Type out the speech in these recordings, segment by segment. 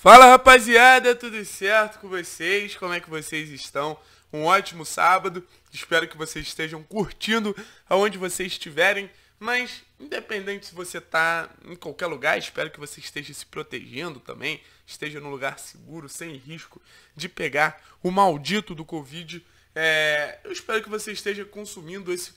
Fala rapaziada, tudo certo com vocês? Como é que vocês estão? Um ótimo sábado, espero que vocês estejam curtindo aonde vocês estiverem, mas independente se você está em qualquer lugar, espero que você esteja se protegendo também, esteja num lugar seguro, sem risco de pegar o maldito do Covid. É... eu espero que você esteja consumindo esse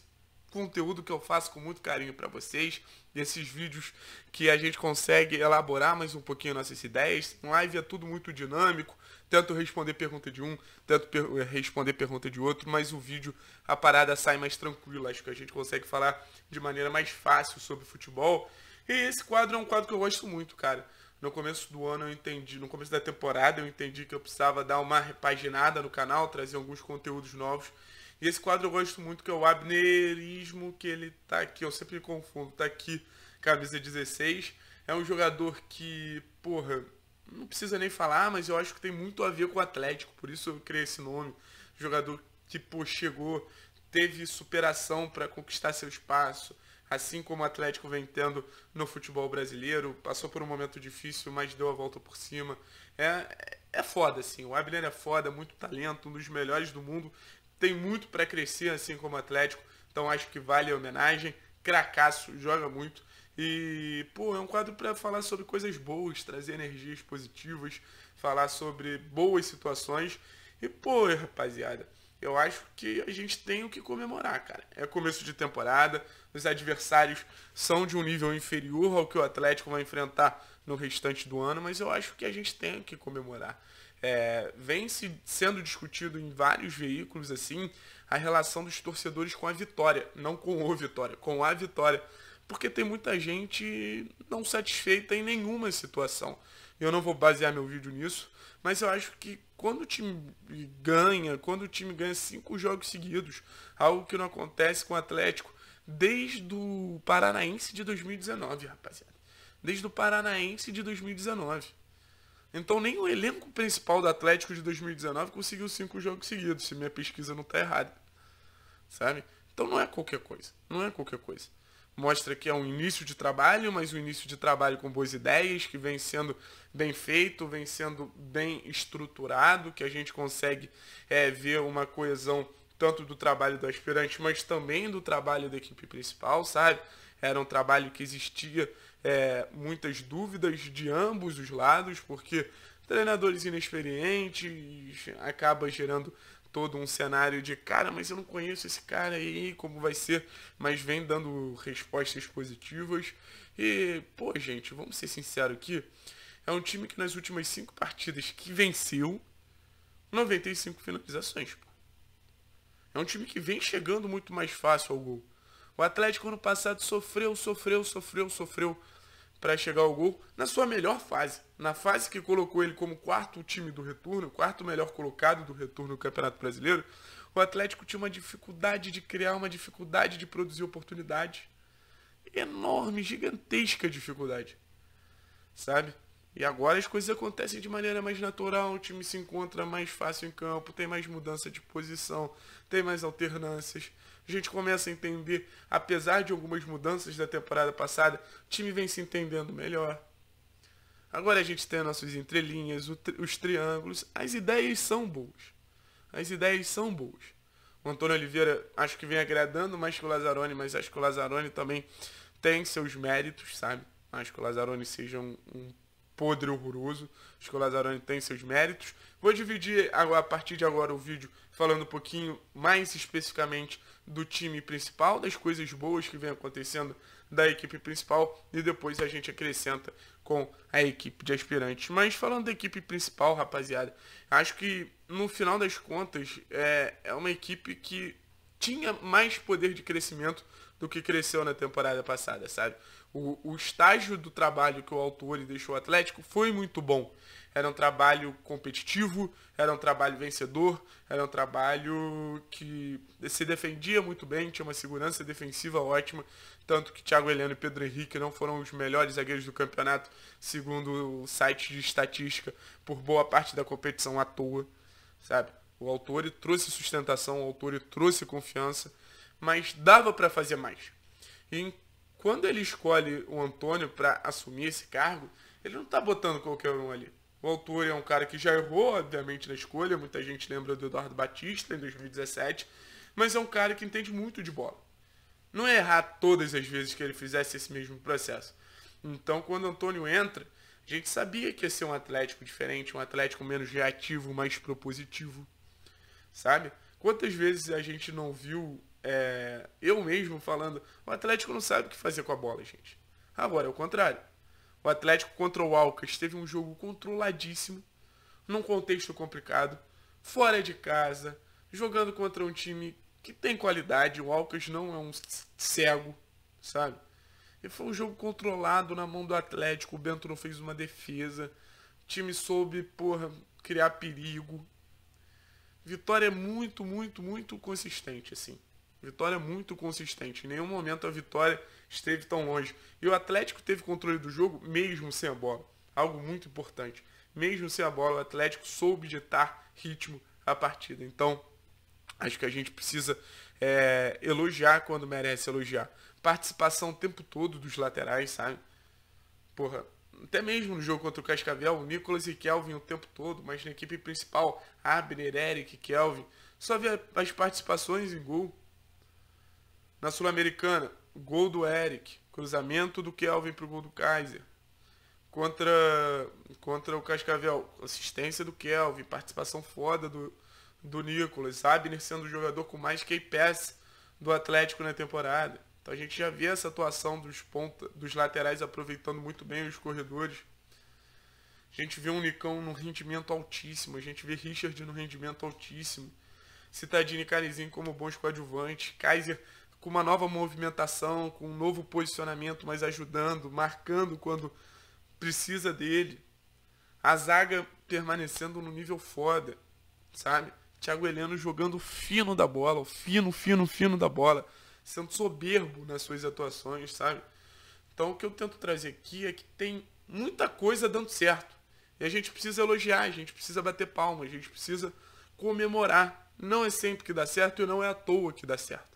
conteúdo que eu faço com muito carinho para vocês, desses vídeos que a gente consegue elaborar mais um pouquinho nossas ideias. Em live é tudo muito dinâmico, tanto responder pergunta de um, tanto per eh, responder pergunta de outro, mas o vídeo, a parada sai mais tranquila, acho que a gente consegue falar de maneira mais fácil sobre futebol. E esse quadro é um quadro que eu gosto muito, cara. No começo do ano eu entendi, no começo da temporada eu entendi que eu precisava dar uma repaginada no canal, trazer alguns conteúdos novos. E esse quadro eu gosto muito, que é o Abnerismo, que ele tá aqui, eu sempre confundo, tá aqui, camisa 16. É um jogador que, porra, não precisa nem falar, mas eu acho que tem muito a ver com o Atlético, por isso eu criei esse nome. Jogador que, pô, chegou, teve superação para conquistar seu espaço, assim como o Atlético vem tendo no futebol brasileiro, passou por um momento difícil, mas deu a volta por cima. É, é foda, assim. O Abner é foda, muito talento, um dos melhores do mundo tem muito para crescer, assim como o Atlético. Então acho que vale a homenagem. Cracasso, joga muito. E, pô, é um quadro para falar sobre coisas boas, trazer energias positivas, falar sobre boas situações. E, pô, rapaziada, eu acho que a gente tem o que comemorar, cara. É começo de temporada, os adversários são de um nível inferior ao que o Atlético vai enfrentar no restante do ano, mas eu acho que a gente tem o que comemorar é, vem se, sendo discutido em vários veículos assim a relação dos torcedores com a vitória, não com o Vitória, com a vitória, porque tem muita gente não satisfeita em nenhuma situação. Eu não vou basear meu vídeo nisso, mas eu acho que quando o time ganha, quando o time ganha cinco jogos seguidos, algo que não acontece com o Atlético desde o Paranaense de 2019, rapaziada. Desde o Paranaense de 2019. Então nem o elenco principal do Atlético de 2019 conseguiu cinco jogos seguidos, se minha pesquisa não está errada. Sabe? Então não é qualquer coisa. Não é qualquer coisa. Mostra que é um início de trabalho, mas um início de trabalho com boas ideias, que vem sendo bem feito, vem sendo bem estruturado, que a gente consegue é, ver uma coesão tanto do trabalho do aspirante, mas também do trabalho da equipe principal, sabe? Era um trabalho que existia é, muitas dúvidas de ambos os lados, porque treinadores inexperientes acaba gerando todo um cenário de cara, mas eu não conheço esse cara aí, como vai ser, mas vem dando respostas positivas. E, pô, gente, vamos ser sinceros aqui. É um time que nas últimas cinco partidas que venceu 95 finalizações. É um time que vem chegando muito mais fácil ao gol. O Atlético ano passado sofreu, sofreu, sofreu, sofreu para chegar ao gol na sua melhor fase, na fase que colocou ele como quarto time do retorno, quarto melhor colocado do retorno do Campeonato Brasileiro. O Atlético tinha uma dificuldade de criar, uma dificuldade de produzir oportunidade. Enorme, gigantesca dificuldade. Sabe? E agora as coisas acontecem de maneira mais natural, o time se encontra mais fácil em campo, tem mais mudança de posição, tem mais alternâncias. A gente começa a entender, apesar de algumas mudanças da temporada passada, o time vem se entendendo melhor. Agora a gente tem nossas entrelinhas, os triângulos, as ideias são boas. As ideias são boas. O Antônio Oliveira acho que vem agradando mais que o Lazzaroni, mas acho que o Lazzaroni também tem seus méritos, sabe? Acho que o Lazzaroni seja um, um podre, horroroso. Acho que o Lazarone tem seus méritos. Vou dividir a partir de agora o vídeo falando um pouquinho mais especificamente do time principal, das coisas boas que vem acontecendo da equipe principal e depois a gente acrescenta com a equipe de aspirantes. Mas falando da equipe principal, rapaziada, acho que no final das contas é, é uma equipe que tinha mais poder de crescimento do que cresceu na temporada passada, sabe? O, o estágio do trabalho que o Autori deixou o Atlético foi muito bom. Era um trabalho competitivo, era um trabalho vencedor, era um trabalho que se defendia muito bem, tinha uma segurança defensiva ótima. Tanto que Thiago Heleno e Pedro Henrique não foram os melhores zagueiros do campeonato, segundo o site de estatística, por boa parte da competição à toa, sabe? O autor trouxe sustentação, o autor trouxe confiança, mas dava para fazer mais. E quando ele escolhe o Antônio para assumir esse cargo, ele não está botando qualquer um ali. O Altura é um cara que já errou, obviamente, na escolha. Muita gente lembra do Eduardo Batista em 2017. Mas é um cara que entende muito de bola. Não é errar todas as vezes que ele fizesse esse mesmo processo. Então, quando o Antônio entra, a gente sabia que ia ser um Atlético diferente, um Atlético menos reativo, mais propositivo. Sabe? Quantas vezes a gente não viu é, eu mesmo falando, o Atlético não sabe o que fazer com a bola, gente. Agora é o contrário. O Atlético contra o Alcas teve um jogo controladíssimo, num contexto complicado, fora de casa, jogando contra um time que tem qualidade, o Alcas não é um cego, sabe? E foi um jogo controlado na mão do Atlético, o Bento não fez uma defesa, o time soube, porra, criar perigo. Vitória é muito, muito, muito consistente, assim. Vitória é muito consistente. Em nenhum momento a vitória esteve tão longe. E o Atlético teve controle do jogo mesmo sem a bola. Algo muito importante. Mesmo sem a bola, o Atlético soube ditar ritmo à partida. Então, acho que a gente precisa é, elogiar quando merece elogiar. Participação o tempo todo dos laterais, sabe? Porra, até mesmo no jogo contra o Cascavel, o Nicolas e Kelvin o tempo todo, mas na equipe principal, Abner, Eric, Kelvin, só vê as participações em gol. Na Sul-Americana, gol do Eric, cruzamento do Kelvin para o gol do Kaiser. Contra, contra o Cascavel, assistência do Kelvin, participação foda do, do Nicolas. Abner sendo o jogador com mais K-Pass do Atlético na temporada. Então a gente já vê essa atuação dos, ponta, dos laterais aproveitando muito bem os corredores. A gente vê um Nicão no rendimento altíssimo. A gente vê Richard no rendimento altíssimo. Citadini e Carizinho como bons coadjuvantes. Kaiser com uma nova movimentação, com um novo posicionamento, mas ajudando, marcando quando precisa dele. A zaga permanecendo no nível foda, sabe? Thiago Heleno jogando fino da bola, o fino, fino, fino da bola, sendo soberbo nas suas atuações, sabe? Então o que eu tento trazer aqui é que tem muita coisa dando certo. E a gente precisa elogiar, a gente precisa bater palma, a gente precisa comemorar. Não é sempre que dá certo e não é à toa que dá certo.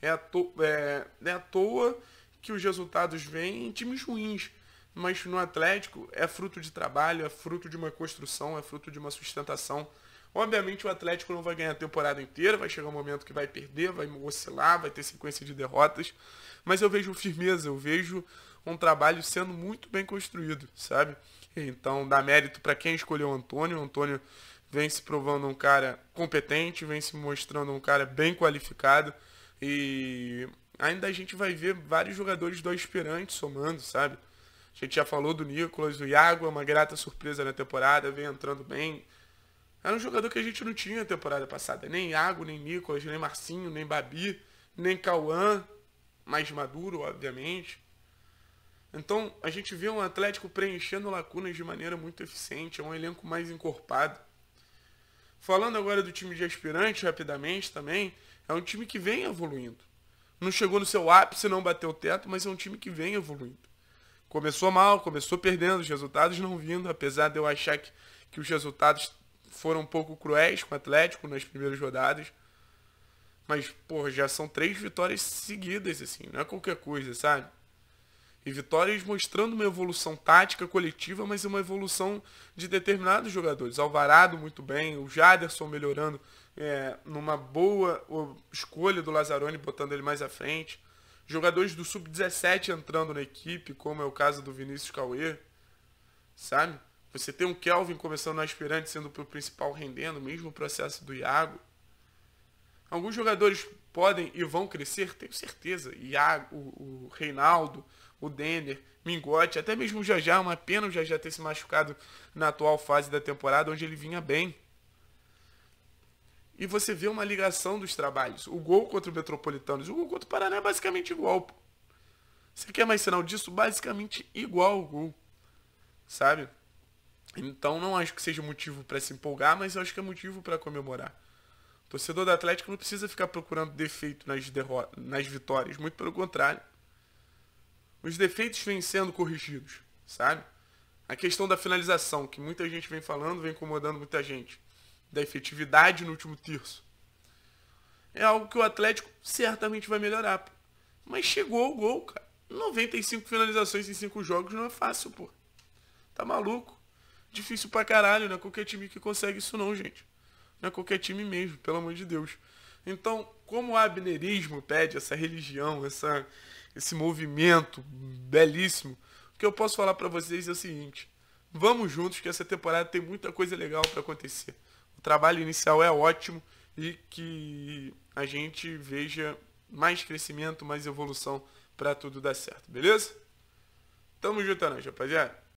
É à, toa, é, é à toa que os resultados vêm em times ruins. Mas no Atlético é fruto de trabalho, é fruto de uma construção, é fruto de uma sustentação. Obviamente o Atlético não vai ganhar a temporada inteira, vai chegar um momento que vai perder, vai oscilar, vai ter sequência de derrotas. Mas eu vejo firmeza, eu vejo um trabalho sendo muito bem construído, sabe? Então dá mérito para quem escolheu o Antônio. O Antônio vem se provando um cara competente, vem se mostrando um cara bem qualificado. E ainda a gente vai ver vários jogadores do aspirante somando, sabe? A gente já falou do Nicolas, do Iago, é uma grata surpresa na temporada, vem entrando bem. Era um jogador que a gente não tinha na temporada passada. Nem Iago, nem Nicolas, nem Marcinho, nem Babi, nem Cauã. Mais maduro, obviamente. Então, a gente vê um Atlético preenchendo lacunas de maneira muito eficiente. É um elenco mais encorpado. Falando agora do time de aspirante rapidamente também. É um time que vem evoluindo. Não chegou no seu ápice, não bateu o teto, mas é um time que vem evoluindo. Começou mal, começou perdendo, os resultados não vindo, apesar de eu achar que, que os resultados foram um pouco cruéis com o Atlético nas primeiras rodadas. Mas, porra, já são três vitórias seguidas, assim, não é qualquer coisa, sabe? E vitórias mostrando uma evolução tática coletiva, mas uma evolução de determinados jogadores. Alvarado muito bem, o Jaderson melhorando é, numa boa escolha do Lazzaroni, botando ele mais à frente. Jogadores do sub-17 entrando na equipe, como é o caso do Vinícius Cauê, sabe? Você tem um Kelvin começando na aspirante, sendo o principal rendendo, mesmo processo do Iago. Alguns jogadores podem e vão crescer, tenho certeza. Iago, o, o Reinaldo, o Denner, Mingote, até mesmo o Jajá. É uma pena o Jajá ter se machucado na atual fase da temporada, onde ele vinha bem. E você vê uma ligação dos trabalhos. O gol contra o Metropolitanos e o gol contra o Paraná é basicamente igual. Você quer mais sinal disso? Basicamente igual o gol. Sabe? Então não acho que seja motivo para se empolgar, mas eu acho que é motivo para comemorar. O torcedor do Atlético não precisa ficar procurando defeito nas, nas vitórias, muito pelo contrário. Os defeitos vêm sendo corrigidos, sabe? A questão da finalização, que muita gente vem falando, vem incomodando muita gente da efetividade no último terço. É algo que o Atlético certamente vai melhorar. Pô. Mas chegou o gol, cara. 95 finalizações em 5 jogos não é fácil, pô. Tá maluco? Difícil pra caralho, não é qualquer time que consegue isso não, gente. Não é qualquer time mesmo, pelo amor de Deus. Então, como o abnerismo pede essa religião, essa, esse movimento belíssimo, o que eu posso falar para vocês é o seguinte: vamos juntos que essa temporada tem muita coisa legal para acontecer o trabalho inicial é ótimo e que a gente veja mais crescimento, mais evolução para tudo dar certo, beleza? Tamo junto, Anjo. É rapaziada.